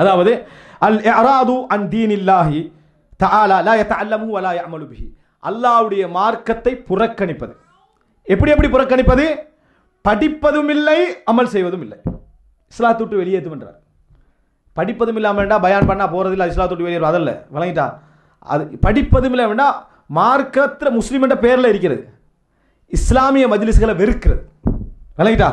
அதாவது அல் அராது அன் தீன் இல்லாஹி தாலா லா யதஅல்லமு அல்லமு யஅமலு பிஹி அல்லாஹ்வுடைய மார்க்கத்தை புறக்கணிப்பது எப்படி எப்படி புறக்கணிப்பது படிப்பதும் இல்லை அமல் செய்வதும் இல்லை இஸ்லாத்து விட்டு வெளியேற்றுமென்றார் படிப்பதும் இல்லாமல் வேண்டாம் பயான் பண்ணால் போகிறது இல்லை இஸ்லாத்து விட்டு வெளியேறும் அதில் வழங்கிட்டா அது படிப்பதும் இல்லை வேண்டாம் மார்க்கத்தில் முஸ்லீம் என்ற பேரில் இருக்கிறது இஸ்லாமிய மஜ்லிஸ்களை வெறுக்கிறது விளங்கிட்டா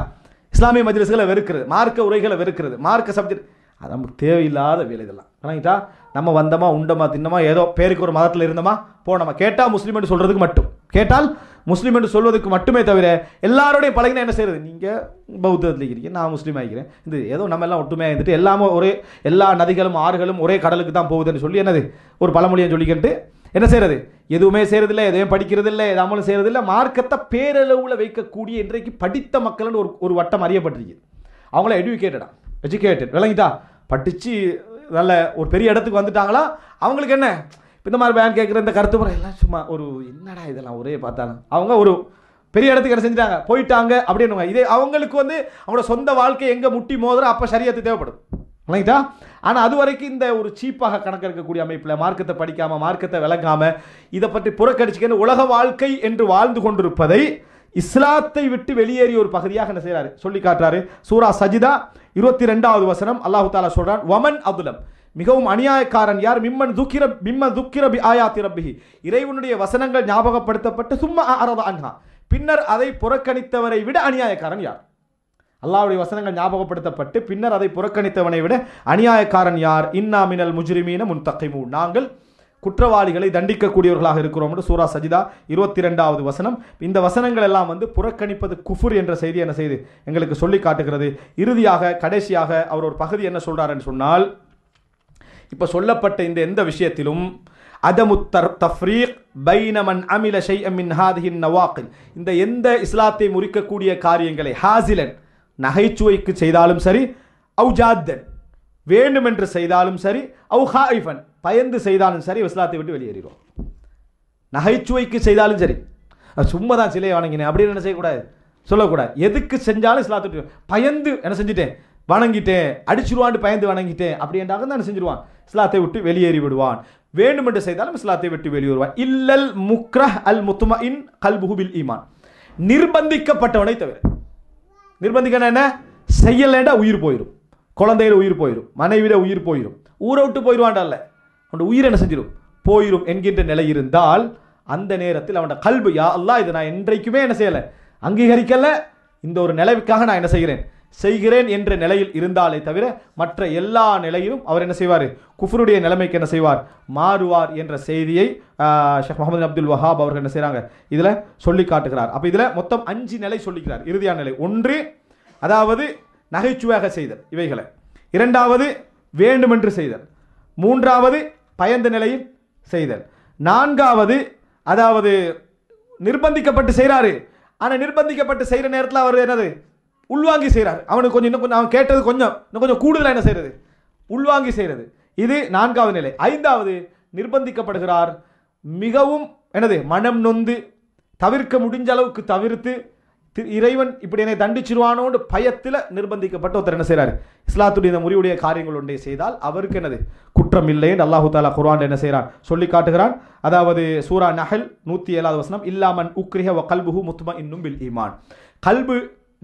இஸ்லாமிய மஜ்லிஸ்களை வெறுக்கிறது மார்க்க உரைகளை வெறுக்கிறது மார்க்க சப்ஜெக்ட் அது நமக்கு தேவையில்லாத வேலை இதெல்லாம் கணக்கிட்டா நம்ம வந்தோமா உண்டமா தின்னமா ஏதோ பேருக்கு ஒரு மதத்தில் இருந்தோமா போ நம்ம கேட்டால் முஸ்லீம் என்று சொல்கிறதுக்கு மட்டும் கேட்டால் முஸ்லீம் என்று சொல்வதற்கு மட்டுமே தவிர எல்லாருடைய பழகினா என்ன செய்யறது நீங்கள் பௌத்தத்தில் இருக்கிறீங்க நான் முஸ்லீம் ஆகிக்கிறேன் இந்த ஏதோ நம்ம எல்லாம் ஒட்டுமையாக இருந்துட்டு எல்லாமே ஒரே எல்லா நதிகளும் ஆறுகளும் ஒரே கடலுக்கு தான் போகுதுன்னு சொல்லி என்னது ஒரு பழமொழியை சொல்லிக்கிட்டு என்ன செய்கிறது எதுவுமே செய்கிறதில்ல எதையும் படிக்கிறதில்ல எதாமலும் இல்லை மார்க்கத்தை பேரளவில் வைக்கக்கூடிய இன்றைக்கு படித்த மக்கள்னு ஒரு ஒரு வட்டம் அறியப்பட்டிருக்கு அவங்கள எடுக்கேட்டடா எஜுகேட்டட் விளங்கிட்டா படித்து நல்ல ஒரு பெரிய இடத்துக்கு வந்துட்டாங்களா அவங்களுக்கு என்ன இந்த மாதிரி பேன் கேட்குற இந்த கருத்து முறை எல்லாம் சும்மா ஒரு என்னடா இதெல்லாம் ஒரே பார்த்தாலும் அவங்க ஒரு பெரிய இடத்துக்கு என்ன செஞ்சுட்டாங்க போயிட்டாங்க அப்படின்னு இதே அவங்களுக்கு வந்து அவங்களோட சொந்த வாழ்க்கை எங்கே முட்டி மோதுறோம் அப்போ சரியத்து தேவைப்படும் விளங்கிட்டா ஆனால் அது வரைக்கும் இந்த ஒரு சீப்பாக கணக்கெடுக்கக்கூடிய அமைப்பில் மார்க்கத்தை படிக்காமல் மார்க்கத்தை விளங்காமல் இதை பற்றி புறக்கடிச்சுக்கன்னு உலக வாழ்க்கை என்று வாழ்ந்து கொண்டிருப்பதை இஸ்லாத்தை விட்டு வெளியேறிய ஒரு பகுதியாக என்ன செய்கிறாரு சொல்லி காட்டுறாரு சூரா சஜிதா இருபத்தி ரெண்டாவது வசனம் அல்லாஹு தாலா சொல்றான் வமன் அதுலம் மிகவும் அநியாயக்காரன் யார் மிம்மன் துக்கிர மிம்மன் துக்கிரபி ஆயா ரப்பிஹி இறைவனுடைய வசனங்கள் ஞாபகப்படுத்தப்பட்டு சும்மா அரத அன்ஹா பின்னர் அதை புறக்கணித்தவரை விட அநியாயக்காரன் யார் அல்லாவுடைய வசனங்கள் ஞாபகப்படுத்தப்பட்டு பின்னர் அதை புறக்கணித்தவனை விட அநியாயக்காரன் யார் இன்னா மினல் முஜ்ரிமீன முன் தக்கைமு நாங்கள் குற்றவாளிகளை தண்டிக்கக்கூடியவர்களாக இருக்கிறோம் என்று சூரா சஜிதா இருபத்தி ரெண்டாவது வசனம் இந்த வசனங்கள் எல்லாம் வந்து புறக்கணிப்பது குஃபுர் என்ற செய்தி என்ன செய்து எங்களுக்கு சொல்லி காட்டுகிறது இறுதியாக கடைசியாக அவர் ஒரு பகுதி என்ன என்று சொன்னால் இப்போ சொல்லப்பட்ட இந்த எந்த விஷயத்திலும் அதமுத்தர் தஃப்ரீக் பைனமன் அமில ஷை அமின் ஹாதிஹின் நவாக்கில் இந்த எந்த இஸ்லாத்தை முறிக்கக்கூடிய காரியங்களை ஹாசிலன் நகைச்சுவைக்கு செய்தாலும் சரி அவுஜாத்தன் வேண்டுமென்று செய்தாலும் சரி அவு ஹாய்ஃபன் பயந்து செய்தாலும் சரி இஸ்லாத்தை விட்டு வெளியேறிடுவோம் நகைச்சுவைக்கு செய்தாலும் சரி சும்மா தான் சிலையை வணங்கினேன் அப்படின்னு என்ன செய்யக்கூடாது சொல்லக்கூடாது எதுக்கு செஞ்சாலும் இஸ்லாத்தை விட்டு பயந்து என்ன செஞ்சுட்டேன் வணங்கிட்டேன் அடிச்சிருவான்ட்டு பயந்து வணங்கிட்டேன் அப்படின்றாக தான் செஞ்சிருவான் இஸ்லாத்தை விட்டு வெளியேறி விடுவான் வேண்டுமென்று செய்தாலும் இஸ்லாத்தை விட்டு வெளியேறுவான் இல்லல் முக்ரஹ் அல் முத்துமா இன் புஹுபில் ஈமான் நிர்பந்திக்கப்பட்டவனை தவிர நிர்பந்திக்கணும் என்ன செய்யலைண்டா உயிர் போயிடும் குழந்தையில உயிர் போயிடும் மனைவியில உயிர் போயிடும் ஊரை விட்டு போயிடுவான்டா இல்லை அவனோட உயிர் என்ன செஞ்சிடும் போயிடும் என்கின்ற நிலை இருந்தால் அந்த நேரத்தில் அவனோட கல்பு யா அல்லா இதை நான் என்றைக்குமே என்ன செய்யலை அங்கீகரிக்கலை இந்த ஒரு நிலைக்காக நான் என்ன செய்கிறேன் செய்கிறேன் என்ற நிலையில் இருந்தாலே தவிர மற்ற எல்லா நிலையிலும் அவர் என்ன செய்வார் குஃபருடைய நிலைமைக்கு என்ன செய்வார் மாறுவார் என்ற செய்தியை ஷேக் முகமது அப்துல் வஹாப் அவர்கள் என்ன செய்கிறாங்க இதில் சொல்லி காட்டுகிறார் அப்போ இதில் மொத்தம் அஞ்சு நிலை சொல்லிக்கிறார் இறுதியான நிலை ஒன்று அதாவது நகைச்சுவையாக செய்தல் இவைகளை இரண்டாவது வேண்டுமென்று செய்தல் மூன்றாவது பயந்த நிலையில் செய்தல் நான்காவது அதாவது நிர்பந்திக்கப்பட்டு செய்கிறாரு ஆனால் நிர்பந்திக்கப்பட்டு செய்கிற நேரத்தில் அவர் என்னது உள்வாங்கி செய்கிறார் அவனுக்கு கொஞ்சம் இன்னும் கொஞ்சம் அவன் கேட்டது கொஞ்சம் இன்னும் கொஞ்சம் கூடுதலாக என்ன செய்கிறது உள்வாங்கி செய்கிறது இது நான்காவது நிலை ஐந்தாவது நிர்பந்திக்கப்படுகிறார் மிகவும் எனது மனம் நொந்து தவிர்க்க முடிஞ்ச அளவுக்கு தவிர்த்து இறைவன் இப்படி என்னை தண்டிச்சிருவானோடு பயத்தில் நிர்பந்திக்கப்பட்டு ஒருத்தர் என்ன செய்கிறார் இஸ்லாத்துடைய இந்த முறிவுடைய காரியங்கள் ஒன்றை செய்தால் அவருக்கு என்னது குற்றம் இல்லை அல்லாஹு தாலா குரான் என்ன செய்கிறான் சொல்லி காட்டுகிறான் அதாவது சூரா நகல் நூற்றி ஏழாவது வசனம் இல்லாமன் உக்ரிஹ வ கல்புஹு முத்மா இன்னும் பில் ஈமான் கல்பு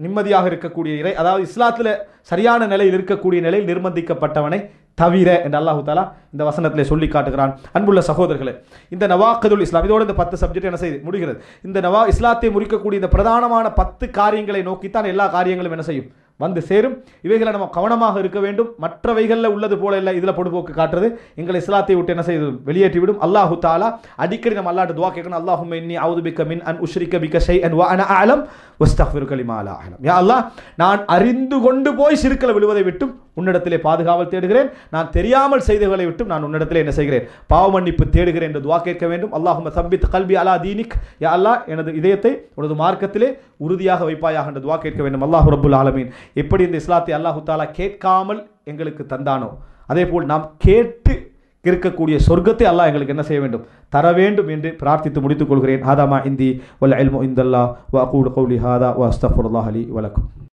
நிம்மதியாக இருக்கக்கூடிய இறை அதாவது இஸ்லாத்தில் சரியான நிலையில் இருக்கக்கூடிய நிலையில் நிர்பந்திக்கப்பட்டவனை தவிர என்று அல்லாஹு தாலா இந்த வசனத்தில் சொல்லி காட்டுகிறான் அன்புள்ள சகோதரர்களே இந்த நவாக்கதுல் இஸ்லாம் இதோட இந்த பத்து சப்ஜெக்ட் என்ன செய்யுது முடிகிறது இந்த நவா இஸ்லாத்தை முறிக்கக்கூடிய இந்த பிரதானமான பத்து காரியங்களை நோக்கித்தான் எல்லா காரியங்களும் என்ன செய்யும் வந்து சேரும் இவைகளை நம்ம கவனமாக இருக்க வேண்டும் மற்றவைகளில் உள்ளது போல இல்லை இதில் பொடுபோக்கு காட்டுறது எங்களை இஸ்லாத்தை விட்டு என்ன செய்து வெளியேற்றிவிடும் அல்லாஹு தாலா அடிக்கடி நம்ம அல்லாட்டு துவா கேட்கணும் அல்லாஹும் இன்னி அவுது பிக்க மின் அன் உஷ்ரிக்க பிக்க ஷை அன் வா அன அலம் வஸ்தஃபிரு கலிமா அலா யா அல்லாஹ் நான் அறிந்து கொண்டு போய் சிறுக்களை விழுவதை விட்டும் உன்னிடத்திலே பாதுகாவல் தேடுகிறேன் நான் தெரியாமல் செய்தவர்களை விட்டு நான் உன்னிடத்திலே என்ன செய்கிறேன் பாவ மன்னிப்பு தேடுகிறேன் என்று துவா கேட்க வேண்டும் அல்லாஹும சம்பித் கல்வி அலா தீனிக் யா அல்லா எனது இதயத்தை உனது மார்க்கத்திலே உறுதியாக வைப்பாயாக என்று துவா கேட்க வேண்டும் அல்லாஹ் ரபுல் ஆலமீன் எப்படி இந்த இஸ்லாத்தை அல்லாஹு தாலா கேட்காமல் எங்களுக்கு தந்தானோ அதே போல் நாம் கேட்டு இருக்கக்கூடிய சொர்க்கத்தை அல்லாஹ் எங்களுக்கு என்ன செய்ய வேண்டும் தர வேண்டும் என்று பிரார்த்தித்து முடித்துக் கொள்கிறேன் ஹாதாமா இந்தி வல்ல அல்மோ இந்தல்லா வா கூடு கௌலி ஹாதா வா அஸ்தஃபுல்லாஹ் அலி வழக்கம்